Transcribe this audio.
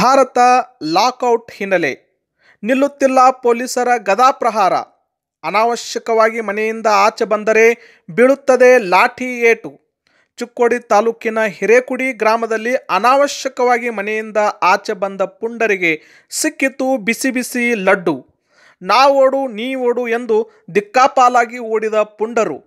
Bharat lockout ಹಿನ್ನೆಲೆ ನಿಲ್ಲುತ್ತಿಲ್ಲ ಪೊಲೀಸರ ಗದಾ ಪ್ರಹಾರ ಅನಾವಶ್ಯಕವಾಗಿ ಮನೆಯಿಂದ ಆಚೆ ಬಂದರೆ ಬೀಳುತ್ತದೆ ಲಾಠಿ ಏಟು ಚುಕ್ಕೋಡಿ ತಾಲೂಕಿನ ಹಿರೇಕುಡಿ ಗ್ರಾಮದಲ್ಲಿ ಅನಾವಶ್ಯಕವಾಗಿ ಮನೆಯಿಂದ ಆಚೆ ಬಂದ ಪುಂಡರಿಗೆ ಸಿಕ್ಕಿತು ಬಿಸಿ ಬಿಸಿ ಲಡ್ಡು ನಾ ಓಡು ನೀ ಓಡು ಎಂದು ದಿಕ್ಕಾಪಾಲಾಗಿ ಓಡಿದ ಪುಂಡರು